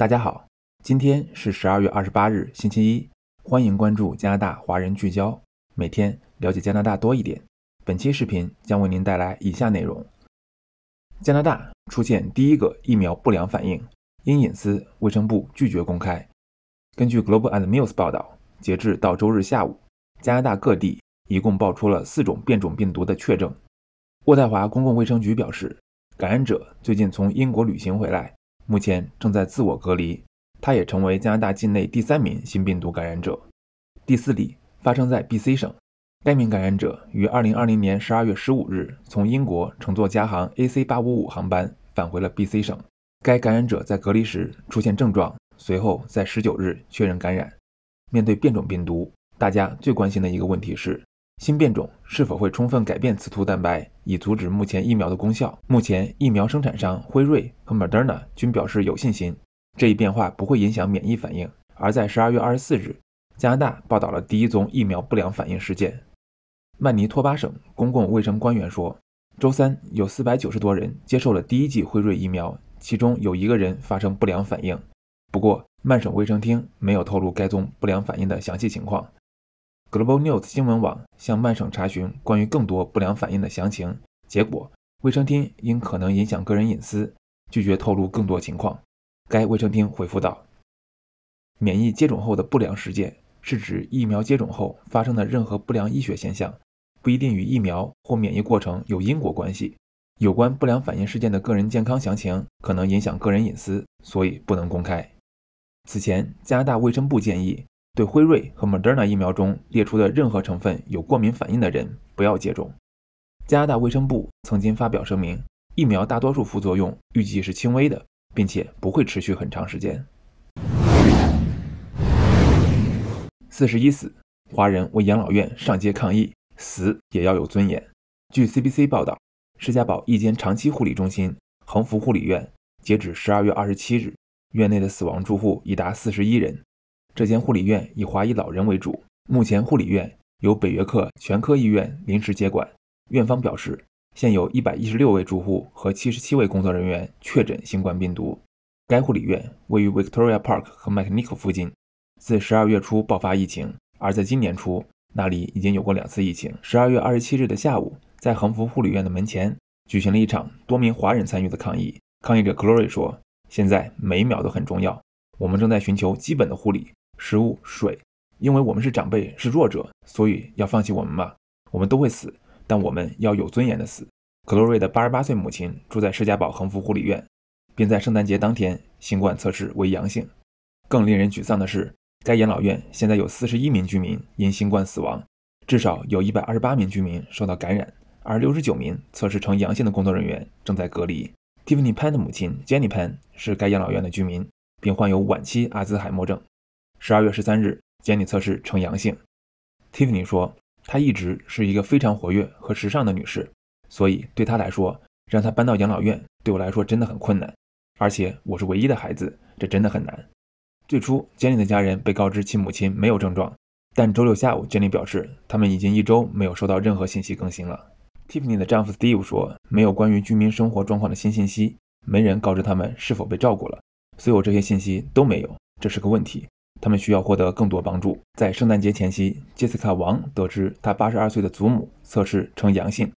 大家好，今天是十二月二十八日，星期一。欢迎关注加拿大华人聚焦，每天了解加拿大多一点。本期视频将为您带来以下内容：加拿大出现第一个疫苗不良反应，因隐私，卫生部拒绝公开。根据 g l o b a l and m u s 报道，截至到周日下午，加拿大各地一共爆出了四种变种病毒的确诊。渥太华公共卫生局表示，感染者最近从英国旅行回来。目前正在自我隔离，他也成为加拿大境内第三名新病毒感染者。第四例发生在 B.C 省，该名感染者于2020年12月15日从英国乘坐加航 A.C.855 航班返回了 B.C 省。该感染者在隔离时出现症状，随后在19日确认感染。面对变种病毒，大家最关心的一个问题是。新变种是否会充分改变雌突蛋白，以阻止目前疫苗的功效？目前，疫苗生产商辉瑞和 Moderna 均表示有信心，这一变化不会影响免疫反应。而在十二月二十四日，加拿大报道了第一宗疫苗不良反应事件。曼尼托巴省公共卫生官员说，周三有四百九十多人接受了第一剂辉瑞疫苗，其中有一个人发生不良反应。不过，曼省卫生厅没有透露该宗不良反应的详细情况。Global News 新闻网向曼省查询关于更多不良反应的详情，结果卫生厅因可能影响个人隐私，拒绝透露更多情况。该卫生厅回复道：“免疫接种后的不良事件是指疫苗接种后发生的任何不良医学现象，不一定与疫苗或免疫过程有因果关系。有关不良反应事件的个人健康详情可能影响个人隐私，所以不能公开。”此前，加拿大卫生部建议。对辉瑞和 Moderna 疫苗中列出的任何成分有过敏反应的人，不要接种。加拿大卫生部曾经发表声明，疫苗大多数副作用预计是轻微的，并且不会持续很长时间。四十一死，华人为养老院上街抗议，死也要有尊严。据 CBC 报道，施家堡一间长期护理中心横幅护理院，截止十二月二十七日，院内的死亡住户已达四十一人。这间护理院以华裔老人为主，目前护理院由北约克全科医院临时接管。院方表示，现有116位住户和77位工作人员确诊新冠病毒。该护理院位于 Victoria Park 和 m c n i c o 附近。自12月初爆发疫情，而在今年初，那里已经有过两次疫情。12月27日的下午，在横幅护理院的门前举行了一场多名华人参与的抗议。抗议者 Glory 说：“现在每一秒都很重要，我们正在寻求基本的护理。”食物、水，因为我们是长辈，是弱者，所以要放弃我们吧？我们都会死，但我们要有尊严的死。格洛瑞的八十八岁母亲住在施家堡恒福护理院，并在圣诞节当天新冠测试为阳性。更令人沮丧的是，该养老院现在有四十一名居民因新冠死亡，至少有一百二十八名居民受到感染，而六十九名测试呈阳性的工作人员正在隔离。蒂芙尼·潘的母亲杰妮·潘是该养老院的居民，并患有晚期阿兹海默症。十二月十三日，简妮测试呈阳性。Tiffany 说：“她一直是一个非常活跃和时尚的女士，所以对她来说，让她搬到养老院对我来说真的很困难。而且我是唯一的孩子，这真的很难。”最初，简妮的家人被告知其母亲没有症状，但周六下午，简妮表示他们已经一周没有收到任何信息更新了。Tiffany 的丈夫 Steve 说：“没有关于居民生活状况的新信息，没人告知他们是否被照顾了，所有这些信息都没有，这是个问题。”他们需要获得更多帮助。在圣诞节前夕，杰斯卡·王得知他82岁的祖母测试呈阳性。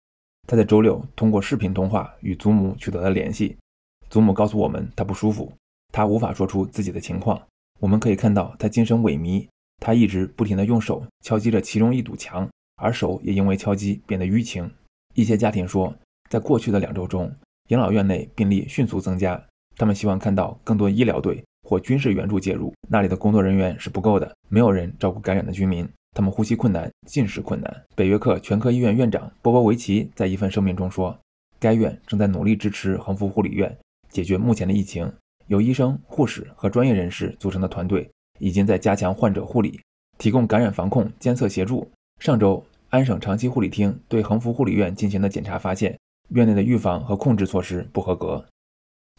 他在周六通过视频通话与祖母取得了联系。祖母告诉我们，他不舒服，他无法说出自己的情况。我们可以看到他精神萎靡，他一直不停地用手敲击着其中一堵墙，而手也因为敲击变得淤青。一些家庭说，在过去的两周中，养老院内病例迅速增加。他们希望看到更多医疗队。或军事援助介入，那里的工作人员是不够的，没有人照顾感染的居民，他们呼吸困难，进食困难。北约克全科医院院长波波维奇在一份声明中说，该院正在努力支持横幅护理院解决目前的疫情。由医生、护士和专业人士组成的团队已经在加强患者护理，提供感染防控监测协助。上周，安省长期护理厅对横幅护理院进行的检查发现，院内的预防和控制措施不合格。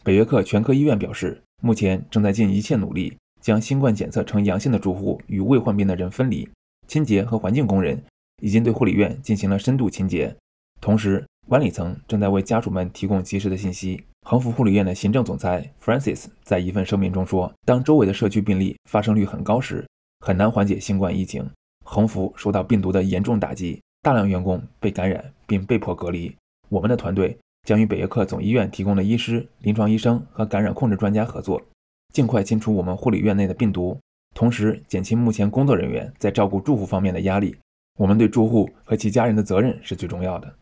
北约克全科医院表示。目前正在尽一切努力，将新冠检测呈阳性的住户与未患病的人分离。清洁和环境工人已经对护理院进行了深度清洁。同时，管理层正在为家属们提供及时的信息。恒福护理院的行政总裁 Francis 在一份声明中说：“当周围的社区病例发生率很高时，很难缓解新冠疫情。横幅受到病毒的严重打击，大量员工被感染并被迫隔离。我们的团队。”将与北约克总医院提供的医师、临床医生和感染控制专家合作，尽快清除我们护理院内的病毒，同时减轻目前工作人员在照顾住户方面的压力。我们对住户和其家人的责任是最重要的。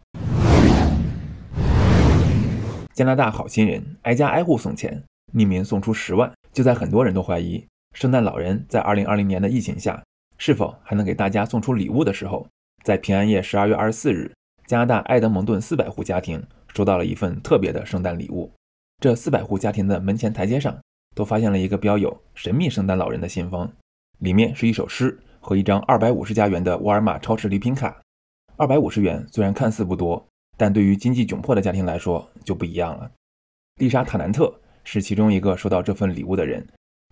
加拿大好心人挨家挨户送钱，匿名送出十万。就在很多人都怀疑圣诞老人在2020年的疫情下是否还能给大家送出礼物的时候，在平安夜12月24日，加拿大埃德蒙顿400户家庭。收到了一份特别的圣诞礼物，这四百户家庭的门前台阶上都发现了一个标有“神秘圣诞老人”的信封，里面是一首诗和一张二百五十加元的沃尔玛超市礼品卡。二百五十元虽然看似不多，但对于经济窘迫的家庭来说就不一样了。丽莎·塔南特是其中一个收到这份礼物的人，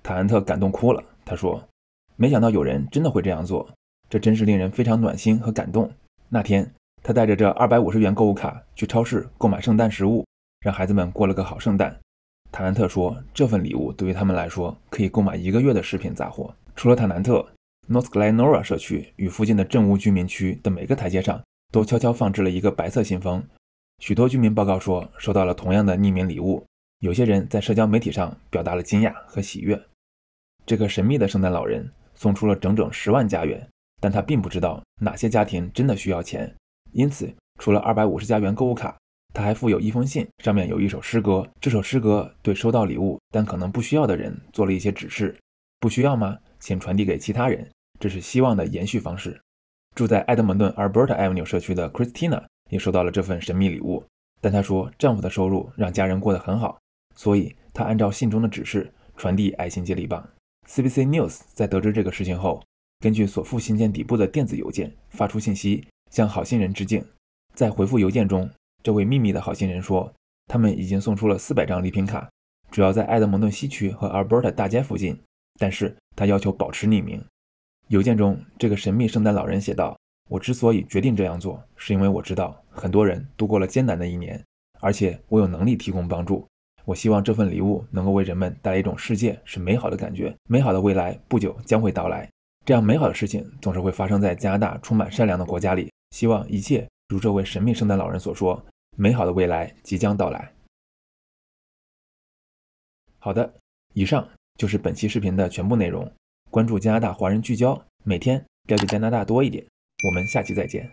塔南特感动哭了。她说：“没想到有人真的会这样做，这真是令人非常暖心和感动。”那天。他带着这二百五十元购物卡去超市购买圣诞食物，让孩子们过了个好圣诞。塔南特说：“这份礼物对于他们来说可以购买一个月的食品杂货。”除了塔南特，North Glenora 社区与附近的镇屋居民区的每个台阶上都悄悄放置了一个白色信封。许多居民报告说收到了同样的匿名礼物。有些人在社交媒体上表达了惊讶和喜悦。这个神秘的圣诞老人送出了整整十万加元，但他并不知道哪些家庭真的需要钱。因此，除了二百五十加元购物卡，他还附有一封信，上面有一首诗歌。这首诗歌对收到礼物但可能不需要的人做了一些指示。不需要吗？请传递给其他人。这是希望的延续方式。住在埃德蒙顿 Albert Avenue 社区的 Christina 也收到了这份神秘礼物，但她说丈夫的收入让家人过得很好，所以她按照信中的指示传递爱心接力棒。CBC News 在得知这个事情后，根据所附信件底部的电子邮件发出信息。向好心人致敬。在回复邮件中，这位秘密的好心人说，他们已经送出了四百张礼品卡，主要在埃德蒙顿西区和 Alberta 大街附近。但是他要求保持匿名。邮件中，这个神秘圣诞老人写道：“我之所以决定这样做，是因为我知道很多人度过了艰难的一年，而且我有能力提供帮助。我希望这份礼物能够为人们带来一种世界是美好的感觉，美好的未来不久将会到来。这样美好的事情总是会发生在加拿大充满善良的国家里。”希望一切如这位神秘圣诞老人所说，美好的未来即将到来。好的，以上就是本期视频的全部内容。关注加拿大华人聚焦，每天了解加拿大多一点。我们下期再见。